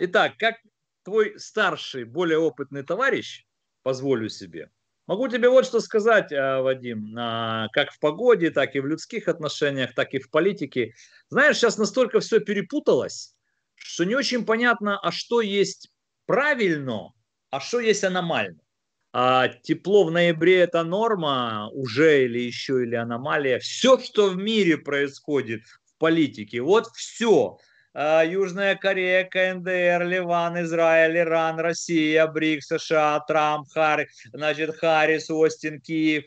Итак, как твой старший, более опытный товарищ, позволю себе, могу тебе вот что сказать, э, Вадим, а, как в погоде, так и в людских отношениях, так и в политике. Знаешь, сейчас настолько все перепуталось, что не очень понятно, а что есть правильно, а что есть аномально. А тепло в ноябре – это норма уже или еще, или аномалия. Все, что в мире происходит в политике, вот все. А, Южная Корея, КНДР, Ливан, Израиль, Иран, Россия, БРИК, США, Трамп, Харри, значит, Харрис, Остин, Киев.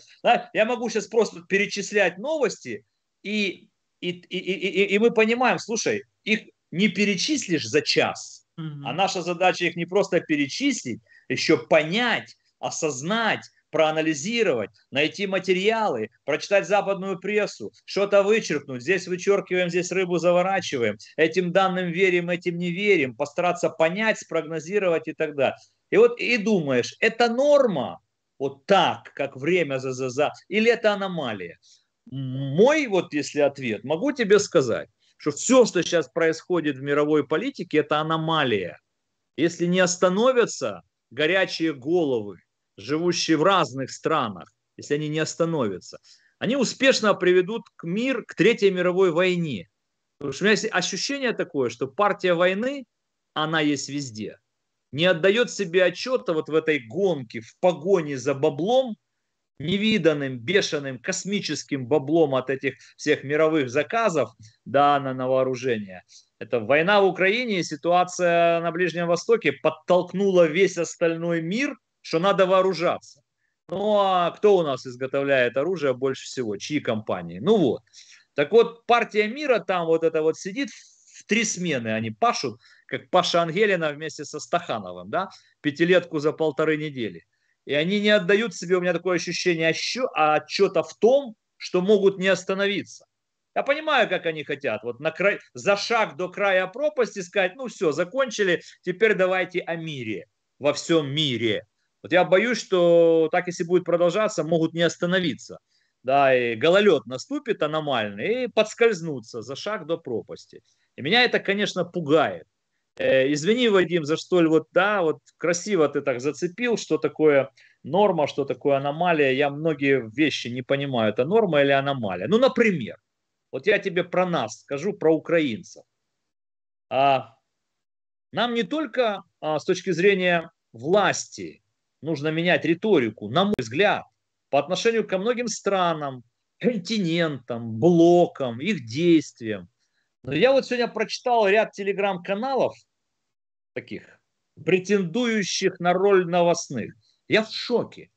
Я могу сейчас просто перечислять новости, и, и, и, и, и мы понимаем, слушай, их не перечислишь за час, mm-hmm. а наша задача их не просто перечислить, а еще понять, осознать, проанализировать, найти материалы, прочитать западную прессу, что-то вычеркнуть. Здесь вычеркиваем, здесь рыбу заворачиваем. Этим данным верим, этим не верим. Постараться понять, спрогнозировать и так далее. И вот и думаешь, это норма, вот так, как время за за за, или это аномалия? Мой вот если ответ, могу тебе сказать, что все, что сейчас происходит в мировой политике, это аномалия. Если не остановятся горячие головы, живущие в разных странах, если они не остановятся, они успешно приведут к мир, к Третьей мировой войне. Потому что у меня есть ощущение такое, что партия войны, она есть везде. Не отдает себе отчета вот в этой гонке, в погоне за баблом, невиданным, бешеным, космическим баблом от этих всех мировых заказов да, на, на вооружение. Это война в Украине ситуация на Ближнем Востоке подтолкнула весь остальной мир – что надо вооружаться. Ну а кто у нас изготовляет оружие больше всего? Чьи компании? Ну вот. Так вот, партия мира там вот это вот сидит, в три смены они пашут, как Паша Ангелина вместе со Стахановым, да, пятилетку за полторы недели. И они не отдают себе, у меня такое ощущение отчета в том, что могут не остановиться. Я понимаю, как они хотят. Вот на край, за шаг до края пропасти сказать, ну все, закончили, теперь давайте о мире во всем мире. Вот я боюсь, что так, если будет продолжаться, могут не остановиться. Да, и гололед наступит аномальный, и подскользнуться за шаг до пропасти. И меня это, конечно, пугает. Э, извини, Вадим, за что ли вот, да, вот красиво ты так зацепил, что такое норма, что такое аномалия. Я многие вещи не понимаю, это норма или аномалия. Ну, например, вот я тебе про нас скажу, про украинцев. А, нам не только а, с точки зрения власти нужно менять риторику, на мой взгляд, по отношению ко многим странам, континентам, блокам, их действиям. Но я вот сегодня прочитал ряд телеграм-каналов таких, претендующих на роль новостных. Я в шоке.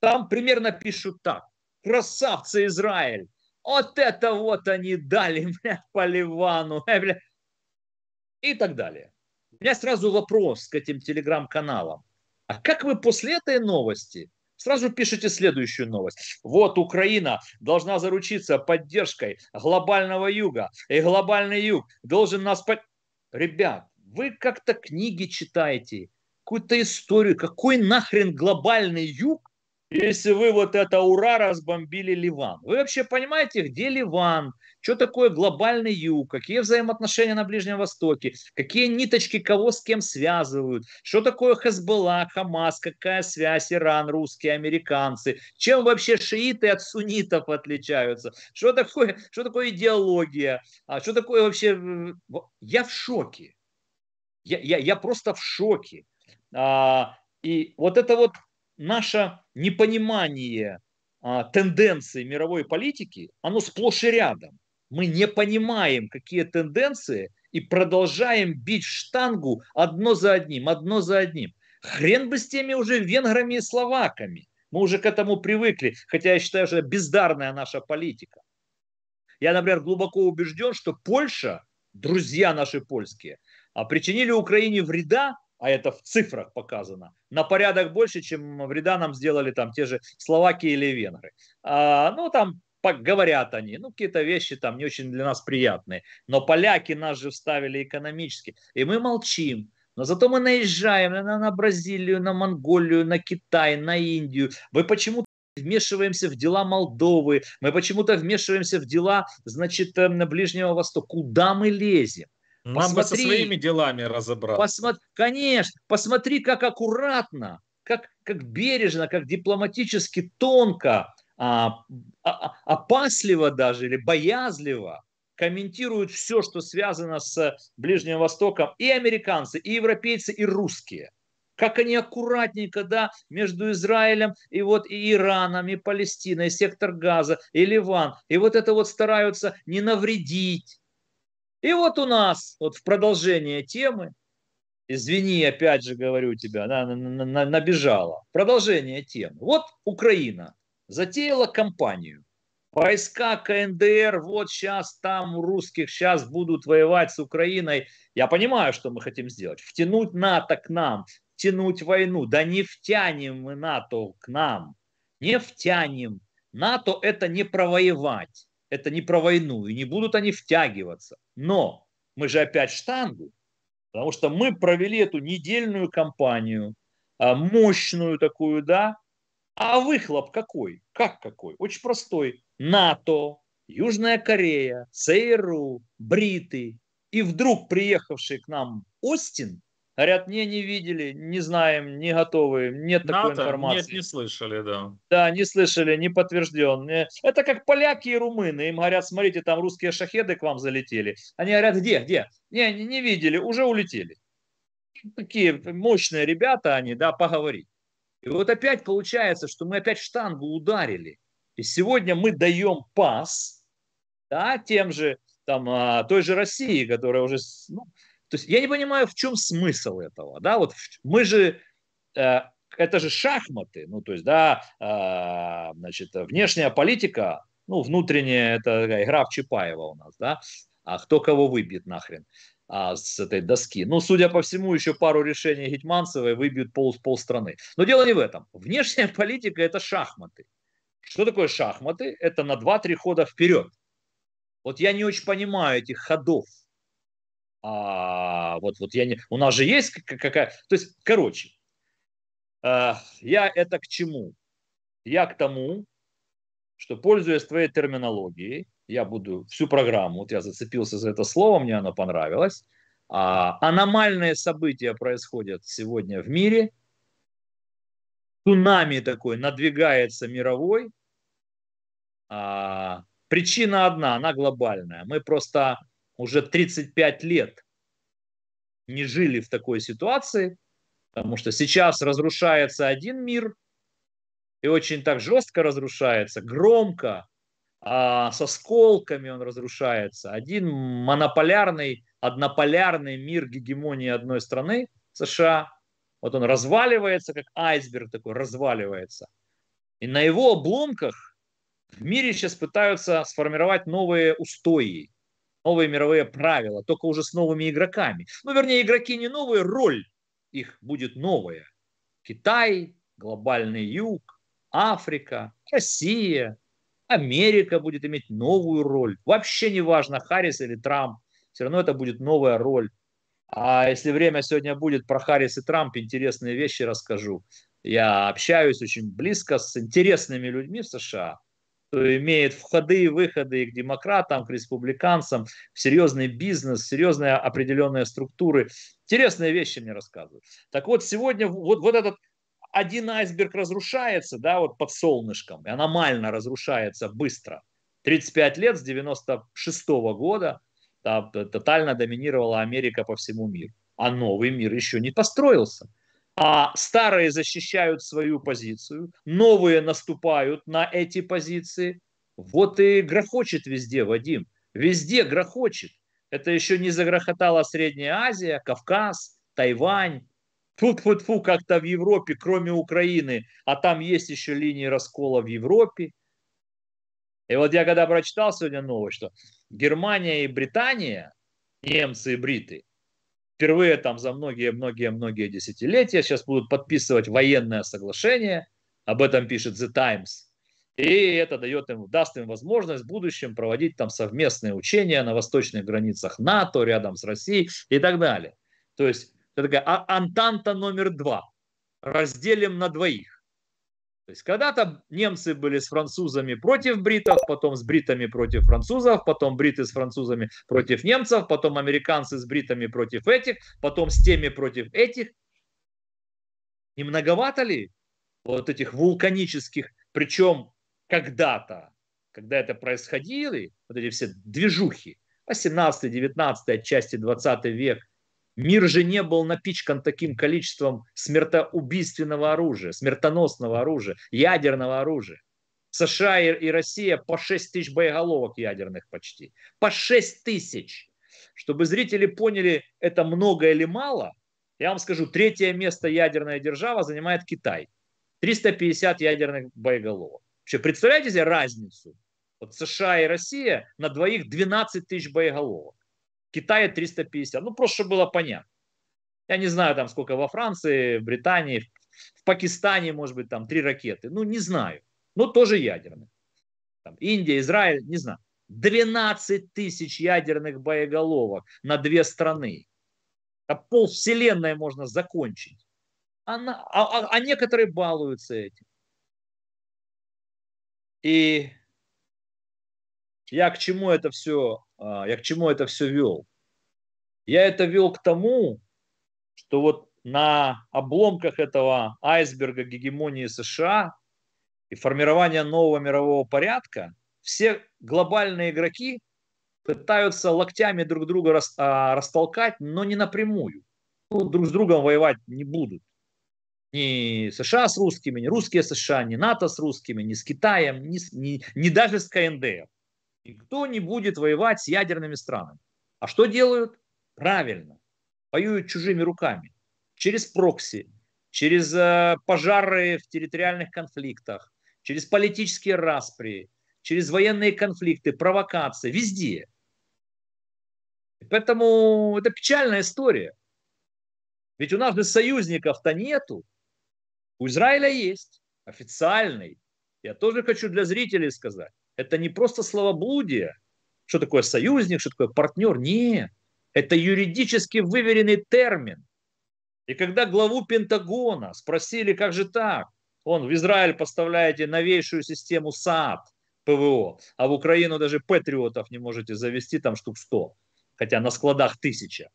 Там примерно пишут так. Красавцы Израиль! Вот это вот они дали мне по Ливану! И так далее. У меня сразу вопрос к этим телеграм-каналам. А как вы после этой новости сразу пишете следующую новость. Вот Украина должна заручиться поддержкой глобального юга, и глобальный юг должен нас... Под... Ребят, вы как-то книги читаете, какую-то историю, какой нахрен глобальный юг, если вы вот это ура разбомбили Ливан. Вы вообще понимаете, где Ливан? Что такое глобальный юг? Какие взаимоотношения на Ближнем Востоке? Какие ниточки кого с кем связывают? Что такое Хазбалла, Хамас? Какая связь Иран, русские, американцы? Чем вообще шииты от суннитов отличаются? Что такое, что такое идеология? А что такое вообще... Э, я в шоке. Я, я, я просто в шоке. А, и вот это вот наша непонимание а, тенденций мировой политики, оно сплошь и рядом. Мы не понимаем, какие тенденции, и продолжаем бить штангу одно за одним, одно за одним. Хрен бы с теми уже венграми и словаками. Мы уже к этому привыкли, хотя я считаю, что бездарная наша политика. Я, например, глубоко убежден, что Польша, друзья наши польские, а причинили Украине вреда а это в цифрах показано, на порядок больше, чем вреда нам сделали там те же словаки или венгры. А, ну, там говорят они, ну, какие-то вещи там не очень для нас приятные. Но поляки нас же вставили экономически, и мы молчим. Но зато мы наезжаем на, на Бразилию, на Монголию, на Китай, на Индию. Мы почему-то вмешиваемся в дела Молдовы, мы почему-то вмешиваемся в дела, значит, эм, на Ближнего Востока. Куда мы лезем? Нам посмотри, бы со своими делами разобраться. Посмотри, конечно, посмотри, как аккуратно, как, как бережно, как дипломатически тонко, а, а, а опасливо даже или боязливо комментируют все, что связано с Ближним Востоком и американцы, и европейцы, и русские. Как они аккуратненько, да, между Израилем и вот и Ираном, и Палестиной, и сектор Газа, и Ливан. И вот это вот стараются не навредить, и вот у нас, вот в продолжение темы, извини, опять же говорю тебя, она набежала. Продолжение темы. Вот Украина затеяла кампанию. Войска КНДР, вот сейчас там русских, сейчас будут воевать с Украиной. Я понимаю, что мы хотим сделать. Втянуть НАТО к нам, втянуть войну. Да не втянем мы НАТО к нам. Не втянем. НАТО это не про воевать, это не про войну. И не будут они втягиваться. Но мы же опять штангу, потому что мы провели эту недельную кампанию, а, мощную такую, да, а выхлоп какой? Как какой? Очень простой. НАТО, Южная Корея, ЦРУ, Бриты и вдруг приехавший к нам Остин – Говорят, не, не видели, не знаем, не готовы, нет НАТО? такой информации. Нет, не слышали, да. Да, не слышали, не подтвержден. Это как поляки и румыны. Им говорят, смотрите, там русские шахеды к вам залетели. Они говорят, где, где? Не, не, не видели, уже улетели. Такие мощные ребята они, да, поговорить. И вот опять получается, что мы опять штангу ударили. И сегодня мы даем пас, да, тем же, там, а, той же России, которая уже, ну, то есть я не понимаю, в чем смысл этого, да, вот мы же э, это же шахматы, ну, то есть, да, э, значит, внешняя политика, ну, внутренняя, это такая игра в Чапаева у нас, да, а кто кого выбьет нахрен а, с этой доски. Ну, судя по всему, еще пару решений Гетманцевой выбьют пол, полстраны. Но дело не в этом. Внешняя политика – это шахматы. Что такое шахматы? Это на 2-3 хода вперед. Вот я не очень понимаю этих ходов а вот, вот я не... У нас же есть какая... То есть, короче, э, я это к чему? Я к тому, что, пользуясь твоей терминологией, я буду всю программу, вот я зацепился за это слово, мне оно понравилось, а, аномальные события происходят сегодня в мире, цунами такой надвигается мировой, а, причина одна, она глобальная, мы просто уже 35 лет не жили в такой ситуации, потому что сейчас разрушается один мир, и очень так жестко разрушается, громко, а со сколками он разрушается. Один монополярный, однополярный мир гегемонии одной страны, США, вот он разваливается, как айсберг такой разваливается. И на его обломках в мире сейчас пытаются сформировать новые устои новые мировые правила, только уже с новыми игроками. Ну, вернее, игроки не новые, роль их будет новая. Китай, глобальный юг, Африка, Россия, Америка будет иметь новую роль. Вообще не важно, Харрис или Трамп, все равно это будет новая роль. А если время сегодня будет про Харрис и Трамп, интересные вещи расскажу. Я общаюсь очень близко с интересными людьми в США – имеет входы и выходы и к демократам, к республиканцам, в серьезный бизнес, серьезные определенные структуры. Интересные вещи мне рассказывают. Так вот, сегодня вот, вот этот один айсберг разрушается, да, вот под солнышком, и аномально разрушается быстро. 35 лет с 96 -го года да, тотально доминировала Америка по всему миру. А новый мир еще не построился а старые защищают свою позицию, новые наступают на эти позиции. Вот и грохочет везде, Вадим. Везде грохочет. Это еще не загрохотала Средняя Азия, Кавказ, Тайвань. тут фу фу как-то в Европе, кроме Украины, а там есть еще линии раскола в Европе. И вот я когда прочитал сегодня новость, что Германия и Британия, немцы и бриты, впервые там за многие-многие-многие десятилетия сейчас будут подписывать военное соглашение, об этом пишет The Times, и это дает им, даст им возможность в будущем проводить там совместные учения на восточных границах НАТО, рядом с Россией и так далее. То есть это такая а- антанта номер два. Разделим на двоих. То есть когда-то немцы были с французами против бритов, потом с бритами против французов, потом бриты с французами против немцев, потом американцы с бритами против этих, потом с теми против этих. Не многовато ли вот этих вулканических, причем когда-то, когда это происходило, вот эти все движухи, 18, 19, отчасти 20 век, Мир же не был напичкан таким количеством смертоубийственного оружия, смертоносного оружия, ядерного оружия. США и Россия по 6 тысяч боеголовок ядерных почти. По 6 тысяч. Чтобы зрители поняли, это много или мало, я вам скажу, третье место ядерная держава занимает Китай. 350 ядерных боеголовок. Вообще, представляете себе разницу? Вот США и Россия на двоих 12 тысяч боеголовок. Китае 350. Ну, просто чтобы было понятно. Я не знаю, там сколько во Франции, в Британии, в Пакистане, может быть, там три ракеты. Ну, не знаю. Но тоже ядерные. Там, Индия, Израиль, не знаю. 12 тысяч ядерных боеголовок на две страны. А пол вселенной можно закончить. Она, а, а, а, а некоторые балуются этим. И я к чему это все а, я к чему это все вел? Я это вел к тому, что вот на обломках этого айсберга гегемонии США и формирования нового мирового порядка все глобальные игроки пытаются локтями друг друга рас, а, растолкать, но не напрямую. Ну, друг с другом воевать не будут. Ни США с русскими, ни русские США, ни НАТО с русскими, ни с Китаем, ни, ни, ни даже с КНДР. Никто не будет воевать с ядерными странами. А что делают? Правильно. Воюют чужими руками. Через прокси, через э, пожары в территориальных конфликтах, через политические распри, через военные конфликты, провокации, везде. Поэтому это печальная история. Ведь у нас же союзников-то нету. У Израиля есть официальный. Я тоже хочу для зрителей сказать это не просто словоблудие, что такое союзник, что такое партнер. Нет, это юридически выверенный термин. И когда главу Пентагона спросили, как же так, он в Израиль поставляете новейшую систему САД, ПВО, а в Украину даже патриотов не можете завести там штук 100, хотя на складах тысяча.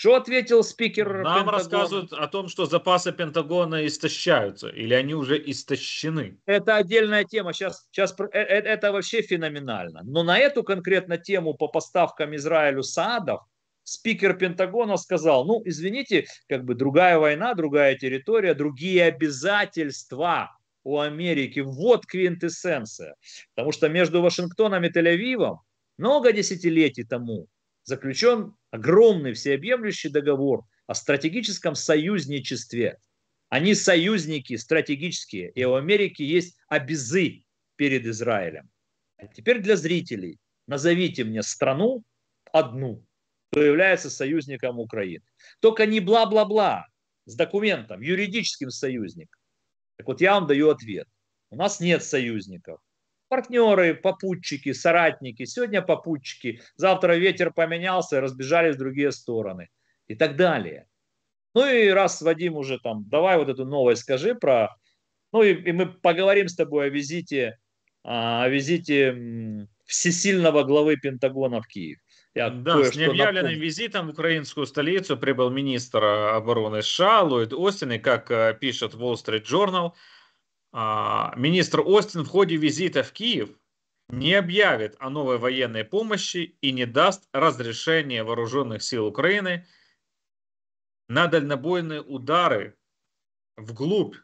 Что ответил спикер Нам Пентагона? рассказывают о том, что запасы Пентагона истощаются, или они уже истощены. Это отдельная тема. Сейчас, сейчас э, э, это вообще феноменально. Но на эту конкретно тему по поставкам Израилю садов спикер Пентагона сказал, ну, извините, как бы другая война, другая территория, другие обязательства у Америки. Вот квинтэссенция. Потому что между Вашингтоном и Тель-Авивом много десятилетий тому заключен огромный всеобъемлющий договор о стратегическом союзничестве. Они союзники стратегические, и у Америки есть обезы перед Израилем. А теперь для зрителей. Назовите мне страну одну, кто является союзником Украины. Только не бла-бла-бла с документом, юридическим союзник. Так вот я вам даю ответ. У нас нет союзников партнеры, попутчики, соратники, сегодня попутчики, завтра ветер поменялся, разбежались в другие стороны и так далее. Ну и раз Вадим уже там, давай вот эту новость скажи про... Ну и, и мы поговорим с тобой о визите, а, о визите всесильного главы Пентагона в Киев. Я да, с необъявленным напомню. визитом в украинскую столицу прибыл министр обороны США Ллойд Остин, и, как э, пишет Wall Street Journal, а, министр Остин в ходе визита в Киев не объявит о новой военной помощи и не даст разрешения вооруженных сил Украины на дальнобойные удары вглубь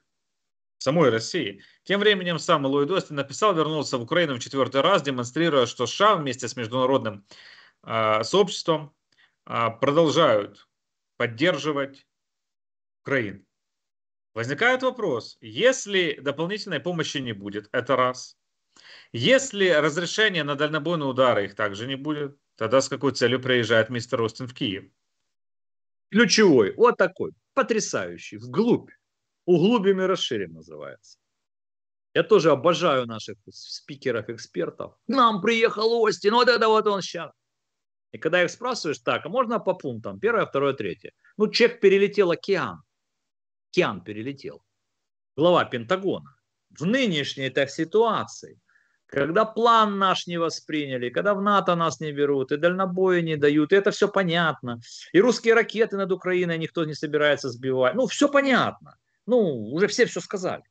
самой России. Тем временем сам Ллойд Остин написал, вернулся в Украину в четвертый раз, демонстрируя, что США вместе с международным э, сообществом э, продолжают поддерживать Украину. Возникает вопрос, если дополнительной помощи не будет, это раз. Если разрешения на дальнобойные удары их также не будет, тогда с какой целью приезжает мистер Остин в Киев? Ключевой, вот такой, потрясающий, вглубь. Углубями расширим называется. Я тоже обожаю наших спикеров, экспертов. К нам приехал Остин, вот это вот он сейчас. И когда их спрашиваешь, так, а можно по пунктам? Первое, второе, третье. Ну, чек перелетел океан океан перелетел. Глава Пентагона. В нынешней этой ситуации, когда план наш не восприняли, когда в НАТО нас не берут, и дальнобоя не дают, и это все понятно. И русские ракеты над Украиной никто не собирается сбивать. Ну, все понятно. Ну, уже все все сказали.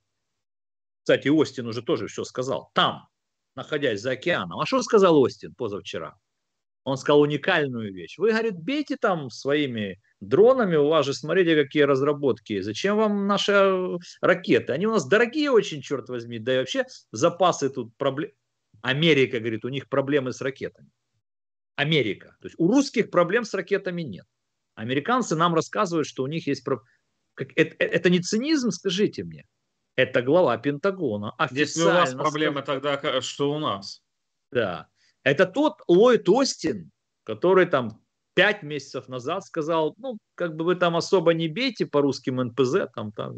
Кстати, Остин уже тоже все сказал. Там, находясь за океаном. А что сказал Остин позавчера? Он сказал уникальную вещь. Вы, говорит, бейте там своими дронами, у вас же смотрите, какие разработки, зачем вам наши э, ракеты, они у нас дорогие очень, черт возьми, да и вообще запасы тут проблем. Америка говорит, у них проблемы с ракетами. Америка. То есть у русских проблем с ракетами нет. Американцы нам рассказывают, что у них есть... Как, это, э, это не цинизм, скажите мне. Это глава Пентагона. если у вас проблемы тогда, э, что у нас. Да. Это тот Ллойд Остин, который там пять месяцев назад сказал, ну, как бы вы там особо не бейте по русским НПЗ, там, там.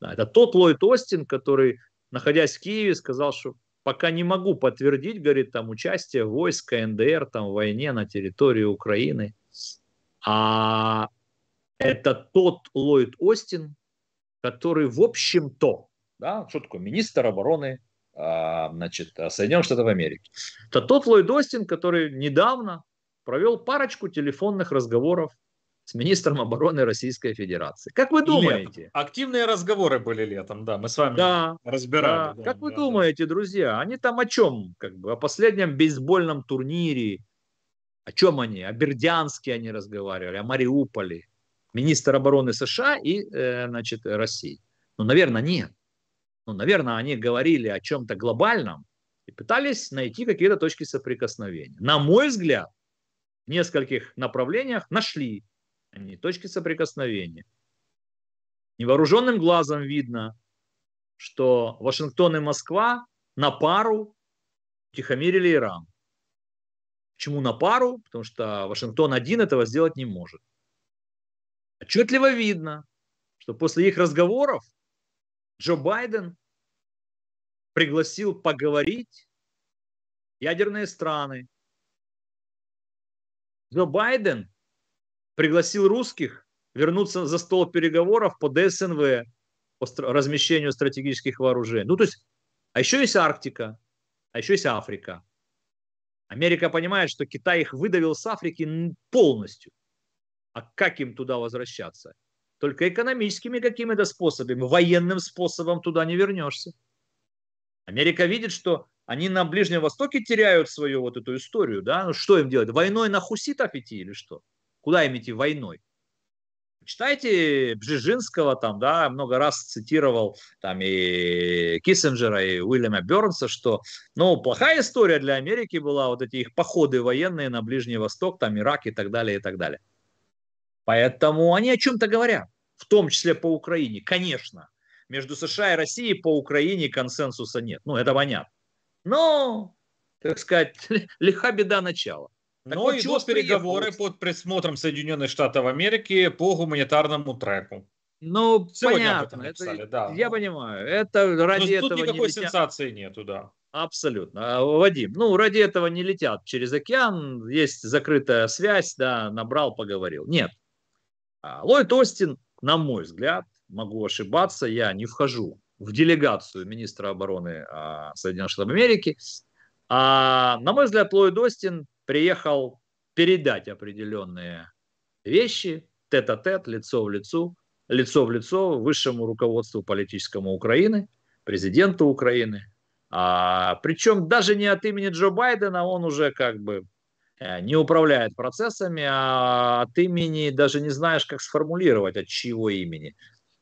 Да, это тот Ллойд Остин, который, находясь в Киеве, сказал, что пока не могу подтвердить, говорит, там, участие войска НДР там, в войне на территории Украины. А это тот Ллойд Остин, который, в общем-то, да, что такое, министр обороны, а, значит, Соединенных Штатов Америки. Это тот Ллойд Остин, который недавно провел парочку телефонных разговоров с министром обороны Российской Федерации. Как вы думаете? Летом. Активные разговоры были летом, да, мы с вами да, разбирали. Да. Да, как да, вы да, думаете, да. друзья, они там о чем? Как бы о последнем бейсбольном турнире, о чем они? О Бердянске они разговаривали, о Мариуполе, министр обороны США и, э, значит, России. Ну, наверное, нет. Ну, наверное, они говорили о чем-то глобальном и пытались найти какие-то точки соприкосновения. На мой взгляд, нескольких направлениях нашли они точки соприкосновения. Невооруженным глазом видно, что Вашингтон и Москва на пару тихомирили Иран. Почему на пару? Потому что Вашингтон один этого сделать не может. Отчетливо видно, что после их разговоров Джо Байден пригласил поговорить ядерные страны Джо Байден пригласил русских вернуться за стол переговоров по ДСНВ, по размещению стратегических вооружений. Ну, то есть, а еще есть Арктика, а еще есть Африка. Америка понимает, что Китай их выдавил с Африки полностью. А как им туда возвращаться? Только экономическими какими-то способами, военным способом туда не вернешься. Америка видит, что они на Ближнем Востоке теряют свою вот эту историю, да? Ну, что им делать? Войной на хуситов идти или что? Куда им идти войной? Читайте Бжижинского, там, да, много раз цитировал там и Киссинджера, и Уильяма Бернса, что, ну, плохая история для Америки была, вот эти их походы военные на Ближний Восток, там, Ирак и так далее, и так далее. Поэтому они о чем-то говорят, в том числе по Украине, конечно. Между США и Россией по Украине консенсуса нет, ну, это понятно. Но, так сказать, лиха беда начала. Но так идут переговоры под присмотром Соединенных Штатов Америки по гуманитарному треку. Ну, Сегодня понятно, написали, это, да. я понимаю, это ради Но ну, этого тут никакой не летят. сенсации нету, да. Абсолютно. А, Вадим, ну, ради этого не летят через океан, есть закрытая связь, да, набрал, поговорил. Нет. А, Ллойд Остин, на мой взгляд, могу ошибаться, я не вхожу в делегацию министра обороны а, Соединенных Штатов Америки. А, на мой взгляд, Ллойд Остин приехал передать определенные вещи тет тет -а -тет, лицо в лицо, лицо в лицо высшему руководству политическому Украины, президенту Украины. А, причем даже не от имени Джо Байдена, он уже как бы э, не управляет процессами, а от имени даже не знаешь, как сформулировать, от чьего имени.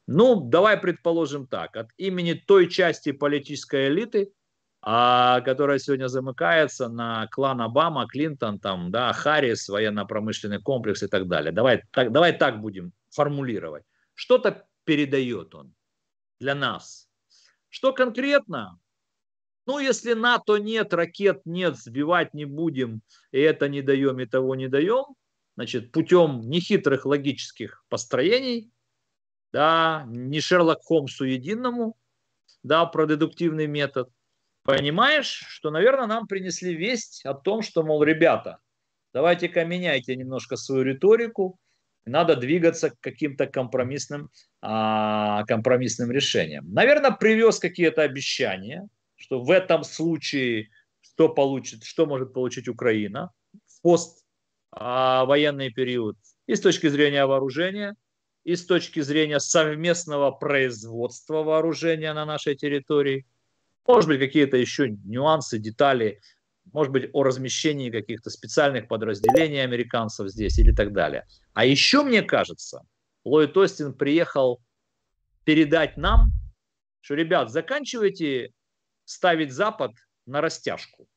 Ну, давай предположим так, от имени той части политической элиты, а, которая сегодня замыкается на клан Обама, Клинтон, там, да, Харрис, военно-промышленный комплекс и так далее. Давай так, давай так будем формулировать. Что-то передает он для нас. Что конкретно? Ну, если НАТО нет, ракет нет, сбивать не будем, и это не даем, и того не даем, значит, путем нехитрых логических построений – да, не Шерлок Холмсу единому, да, про дедуктивный метод. Понимаешь, что, наверное, нам принесли весть о том, что, мол, ребята, давайте-ка меняйте немножко свою риторику, надо двигаться к каким-то компромиссным, а, компромиссным решениям. Наверное, привез какие-то обещания, что в этом случае что, получит, что может получить Украина в поствоенный а, период и с точки зрения вооружения – и с точки зрения совместного производства вооружения на нашей территории. Может быть, какие-то еще нюансы, детали, может быть, о размещении каких-то специальных подразделений американцев здесь или так далее. А еще, мне кажется, Ллойд Остин приехал передать нам, что, ребят, заканчивайте ставить Запад на растяжку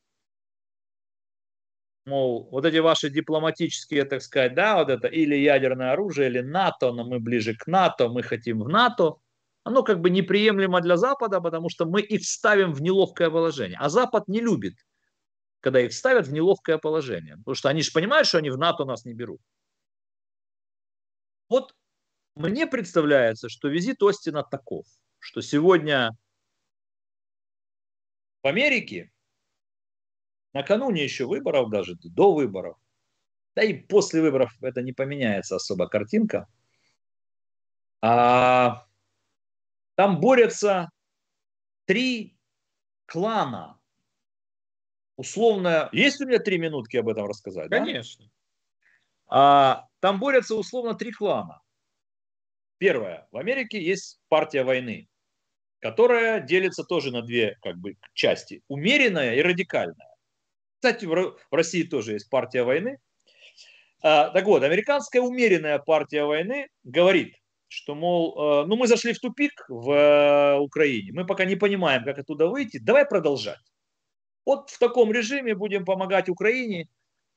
мол, вот эти ваши дипломатические, так сказать, да, вот это, или ядерное оружие, или НАТО, но мы ближе к НАТО, мы хотим в НАТО, оно как бы неприемлемо для Запада, потому что мы их ставим в неловкое положение. А Запад не любит, когда их ставят в неловкое положение, потому что они же понимают, что они в НАТО нас не берут. Вот мне представляется, что визит Остина таков, что сегодня в Америке накануне еще выборов, даже до выборов, да и после выборов это не поменяется особо картинка, а, там борются три клана. Условно, есть у меня три минутки об этом рассказать? Конечно. Да? А, там борются условно три клана. Первое. В Америке есть партия войны, которая делится тоже на две как бы, части. Умеренная и радикальная. Кстати, в России тоже есть партия войны. А, так вот, американская умеренная партия войны говорит, что, мол, э, ну мы зашли в тупик в э, Украине, мы пока не понимаем, как оттуда выйти, давай продолжать. Вот в таком режиме будем помогать Украине,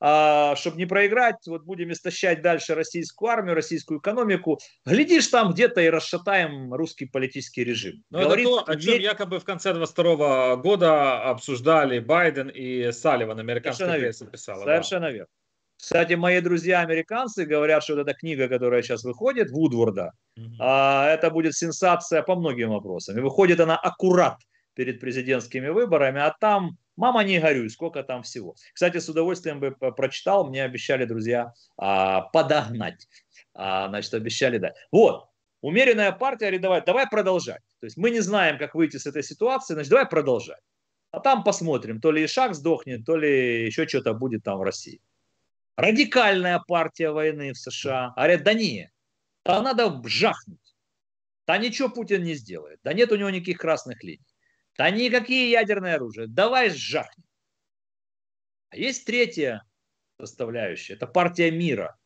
а, чтобы не проиграть, вот будем истощать дальше российскую армию, российскую экономику. Глядишь, там где-то и расшатаем русский политический режим. Но ну, Говорит, это то, о чем ведь... якобы в конце 22 года обсуждали Байден и Салливан, американская Совершенно пресса писала. Совершенно да. верно. Кстати, мои друзья-американцы говорят, что вот эта книга, которая сейчас выходит, Вудворда, угу. а, это будет сенсация по многим вопросам. И выходит она аккурат перед президентскими выборами, а там Мама, не горюй, сколько там всего. Кстати, с удовольствием бы прочитал, мне обещали, друзья, а, подогнать. А, значит, обещали дать. Вот, умеренная партия рядовая, давай продолжать. То есть мы не знаем, как выйти с этой ситуации, значит, давай продолжать. А там посмотрим, то ли Ишак сдохнет, то ли еще что-то будет там в России. Радикальная партия войны в США. Говорят, да не, да надо жахнуть. Да ничего Путин не сделает. Да нет у него никаких красных линий. Да никакие ядерные оружия. Давай сжахнем. А есть третья составляющая. Это партия мира.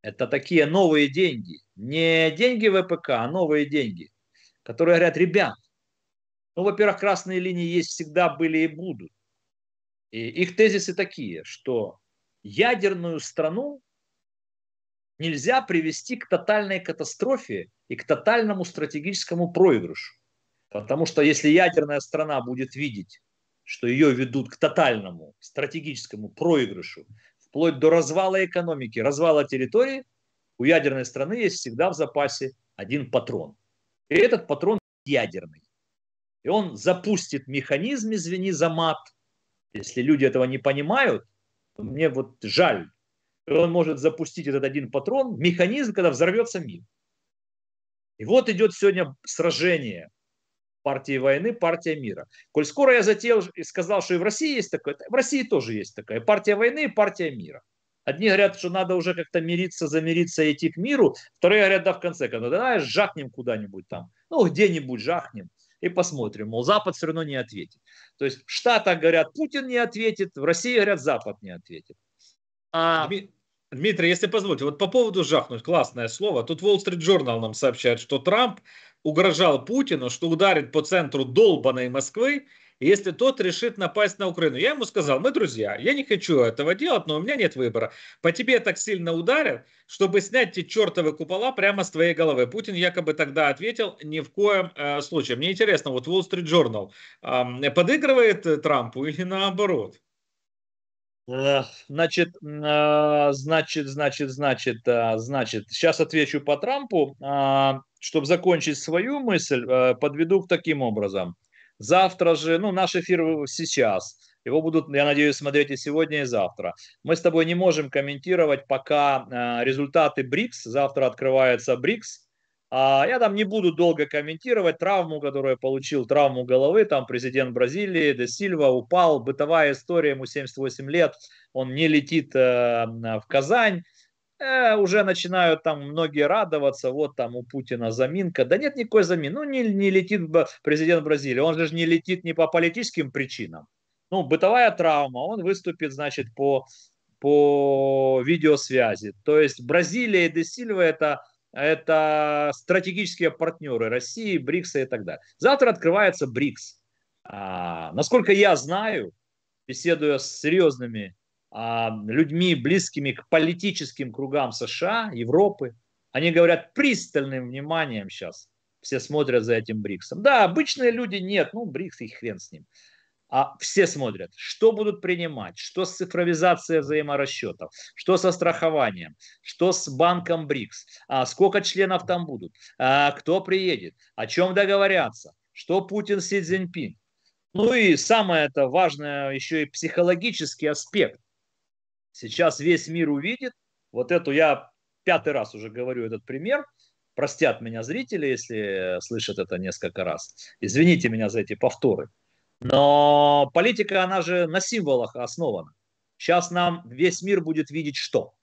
Это такие новые деньги. Не деньги ВПК, а новые деньги. Которые говорят, ребят, ну, во-первых, красные линии есть всегда, были и будут. И их тезисы такие, что ядерную страну нельзя привести к тотальной катастрофе и к тотальному стратегическому проигрышу. Потому что если ядерная страна будет видеть, что ее ведут к тотальному стратегическому проигрышу, вплоть до развала экономики, развала территории, у ядерной страны есть всегда в запасе один патрон. И этот патрон ядерный. И он запустит механизм, извини за мат. Если люди этого не понимают, мне вот жаль. он может запустить этот один патрон, механизм, когда взорвется мир. И вот идет сегодня сражение партии войны, партия мира. Коль скоро я затеял и сказал, что и в России есть такое, в России тоже есть такая партия войны и партия мира. Одни говорят, что надо уже как-то мириться, замириться, и идти к миру. Вторые говорят, да, в конце концов, давай жахнем куда-нибудь там. Ну, где-нибудь жахнем и посмотрим. Мол, Запад все равно не ответит. То есть в Штатах говорят, Путин не ответит, в России говорят, Запад не ответит. А... Дмитрий, если позволите, вот по поводу жахнуть, классное слово. Тут Wall Street Journal нам сообщает, что Трамп угрожал Путину, что ударит по центру долбанной Москвы, если тот решит напасть на Украину. Я ему сказал, мы друзья, я не хочу этого делать, но у меня нет выбора. По тебе так сильно ударят, чтобы снять эти чертовы купола прямо с твоей головы. Путин якобы тогда ответил, ни в коем э, случае. Мне интересно, вот Wall Street Journal э, подыгрывает Трампу или наоборот? А, значит, значит, значит, а, значит, значит, сейчас отвечу по Трампу. А, чтобы закончить свою мысль, э, подведу таким образом. Завтра же, ну, наш эфир сейчас, его будут, я надеюсь, смотреть и сегодня, и завтра. Мы с тобой не можем комментировать пока э, результаты БРИКС. Завтра открывается БРИКС. А, я там не буду долго комментировать травму, которую получил, травму головы. Там президент Бразилии Де Сильва упал. Бытовая история, ему 78 лет. Он не летит э, в Казань э, уже начинают там многие радоваться, вот там у Путина заминка. Да нет никакой заминки. Ну, не, не летит президент Бразилии. Он же не летит не по политическим причинам. Ну, бытовая травма. Он выступит, значит, по, по видеосвязи. То есть Бразилия и Десильва – это это стратегические партнеры России, БРИКСа и так далее. Завтра открывается БРИКС. А, насколько я знаю, беседуя с серьезными а, людьми, близкими к политическим кругам США, Европы, они говорят пристальным вниманием сейчас. Все смотрят за этим БРИКСом. Да, обычные люди нет, ну БРИКС и хрен с ним. А все смотрят, что будут принимать, что с цифровизацией взаиморасчетов, что со страхованием, что с банком БРИКС, а сколько членов там будут, а кто приедет, о чем договорятся, что Путин, Си Цзиньпин. Ну и самое это важное еще и психологический аспект Сейчас весь мир увидит вот эту, я пятый раз уже говорю этот пример, простят меня зрители, если слышат это несколько раз. Извините меня за эти повторы. Но политика, она же на символах основана. Сейчас нам весь мир будет видеть что?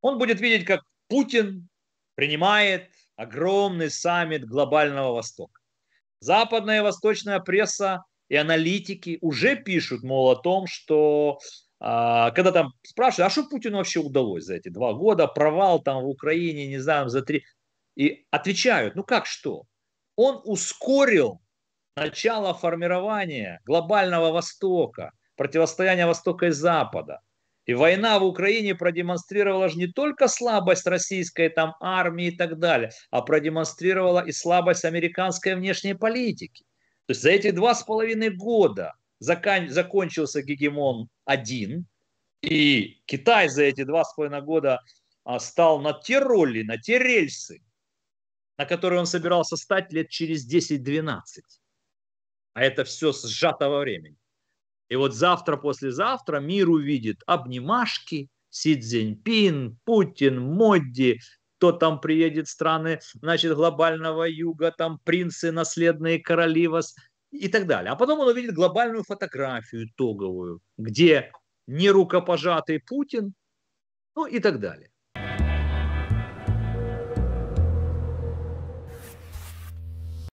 Он будет видеть, как Путин принимает огромный саммит глобального Востока. Западная и восточная пресса и аналитики уже пишут, мол, о том, что а, когда там спрашивают, а что Путину вообще удалось за эти два года, провал там в Украине, не знаю, за три, и отвечают, ну как что? Он ускорил начало формирования глобального Востока, противостояния Востока и Запада. И война в Украине продемонстрировала же не только слабость российской там армии и так далее, а продемонстрировала и слабость американской внешней политики. То есть за эти два с половиной года – закан- закончился гегемон один, и Китай за эти два с половиной года а, стал на те роли, на те рельсы, на которые он собирался стать лет через 10-12. А это все сжато во времени. И вот завтра-послезавтра мир увидит обнимашки, Си Цзиньпин, Путин, Модди, кто там приедет, страны, значит, глобального юга, там принцы, наследные короли, вас, и так далее. А потом он увидит глобальную фотографию итоговую, где не рукопожатый Путин, ну и так далее.